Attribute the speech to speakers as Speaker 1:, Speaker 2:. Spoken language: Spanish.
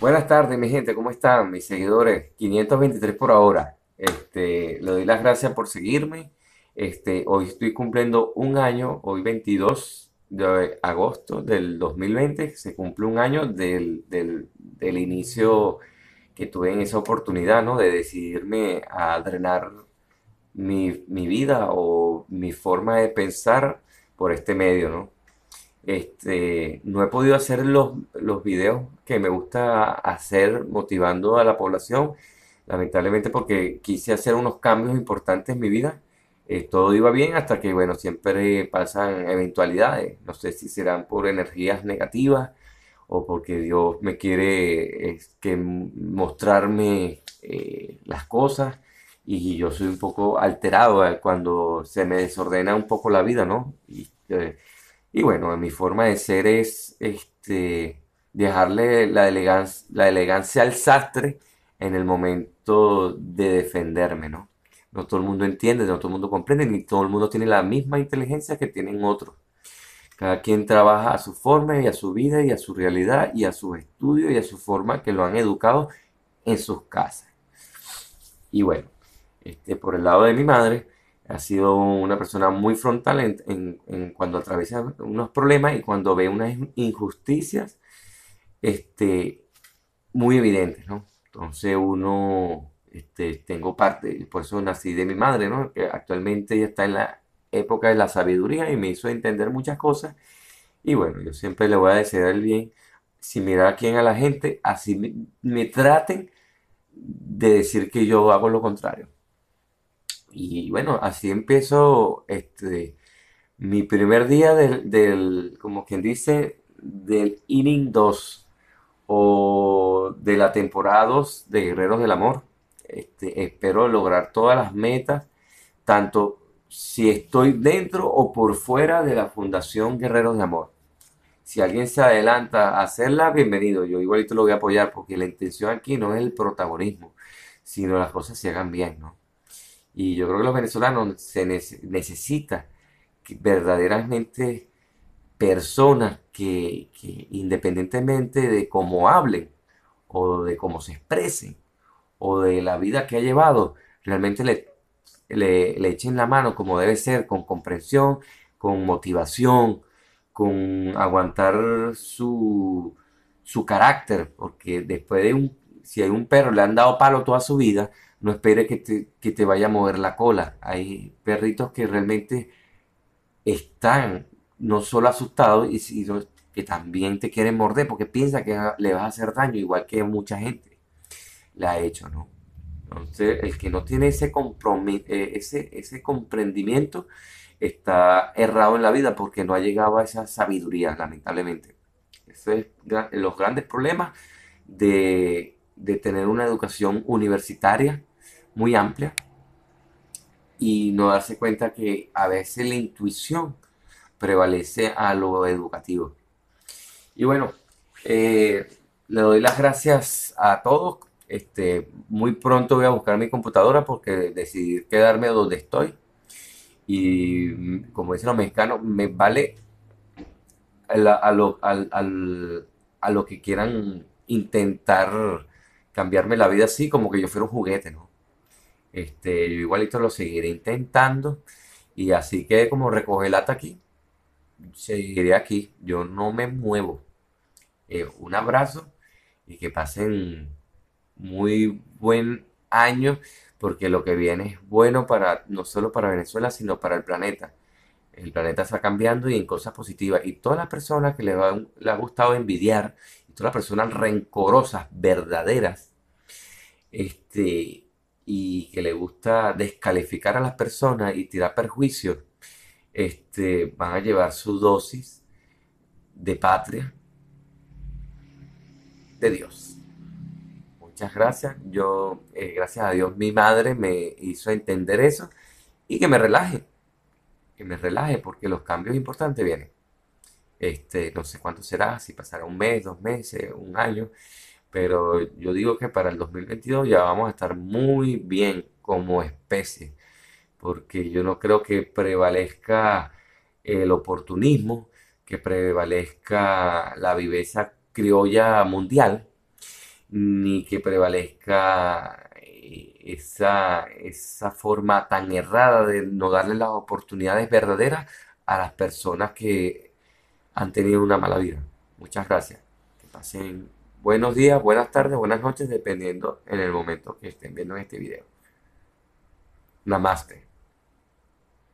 Speaker 1: Buenas tardes, mi gente, ¿cómo están? Mis seguidores, 523 por ahora. Este, le doy las gracias por seguirme. Este, hoy estoy cumpliendo un año, hoy 22 de agosto del 2020, se cumple un año del, del, del inicio que tuve en esa oportunidad, ¿no? De decidirme a drenar mi, mi vida o mi forma de pensar por este medio, ¿no? Este, no he podido hacer los, los videos que me gusta hacer motivando a la población, lamentablemente porque quise hacer unos cambios importantes en mi vida. Eh, todo iba bien hasta que, bueno, siempre pasan eventualidades. No sé si serán por energías negativas o porque Dios me quiere que mostrarme eh, las cosas y yo soy un poco alterado eh, cuando se me desordena un poco la vida, ¿no? Y bueno, mi forma de ser es este, dejarle la elegancia, la elegancia al sastre en el momento de defenderme, ¿no? No todo el mundo entiende, no todo el mundo comprende, ni todo el mundo tiene la misma inteligencia que tienen otros. Cada quien trabaja a su forma y a su vida y a su realidad y a sus estudios y a su forma que lo han educado en sus casas. Y bueno, este, por el lado de mi madre, ha sido una persona muy frontal en, cuando atraviesa unos problemas y cuando ve unas injusticias este, muy evidentes, ¿no? Entonces uno, este, tengo parte, por eso nací de mi madre, ¿no? Que actualmente ya está en la época de la sabiduría y me hizo entender muchas cosas. Y bueno, yo siempre le voy a desear el bien, si mira a quién a la gente, así me traten de decir que yo hago lo contrario y bueno, así empiezo este, mi primer día del, como quien dice, del inning 2 o de la temporada 2 de Guerreros del Amor. Este, espero lograr todas las metas, tanto si estoy dentro o por fuera de la Fundación Guerreros del Amor. Si alguien se adelanta a hacerla, bienvenido. Yo igualito lo voy a apoyar porque la intención aquí no es el protagonismo, sino las cosas se hagan bien, ¿no? Y yo creo que los venezolanos se necesita verdaderamente personas que, independientemente de cómo hablen o de cómo se expresen o de la vida que ha llevado, realmente le, le, echen la mano como debe ser, con comprensión, con motivación, con aguantar su, su carácter, porque después de un, si hay un perro, le han dado palo toda su vida, no espere que te, vaya a mover la cola. Hay perritos que realmente están no solo asustados, y, sino que también te quieren morder porque piensa que le vas a hacer daño, igual que mucha gente la ha hecho, ¿no? Entonces, el que no tiene ese, eh, ese, ese comprendimiento está errado en la vida porque no ha llegado a esa sabiduría, lamentablemente. Esos es los grandes problemas de de tener una educación universitaria muy amplia y no darse cuenta que a veces la intuición prevalece a lo educativo. Y bueno, eh, le doy las gracias a todos. Este, muy pronto voy a buscar mi computadora porque decidí quedarme donde estoy. Y mm, como dicen los mexicanos, me vale a, lo, a lo que quieran intentar cambiarme la vida así, como que yo fuera un juguete, ¿no? Este, yo igualito lo seguiré intentando y así que como recoge el aquí, seguiré aquí, yo no me muevo. Eh, un abrazo y que pasen muy buen año porque lo que viene es bueno para no solo para Venezuela, sino para el planeta. El planeta está cambiando y en cosas positivas. Y todas las personas que les, les ha gustado envidiar las personas rencorosas, verdaderas, este, y que le gusta descalificar a las personas y tirar perjuicios, este, van a llevar su dosis de patria de Dios. Muchas gracias. Yo, eh, gracias a Dios, mi madre me hizo entender eso y que me relaje. Que me relaje porque los cambios importantes vienen este, no sé cuánto será, si pasará un mes, dos meses, un año, pero yo digo que para el 2022 ya vamos a estar muy bien como especie, porque yo no creo que prevalezca el oportunismo, que prevalezca la viveza criolla mundial, ni que prevalezca eh, esa, esa forma tan errada de no darle las oportunidades verdaderas a las personas que han tenido una mala vida. Muchas gracias. Que pasen buenos días, buenas tardes, buenas noches, dependiendo en el momento que estén viendo este video. Namaste.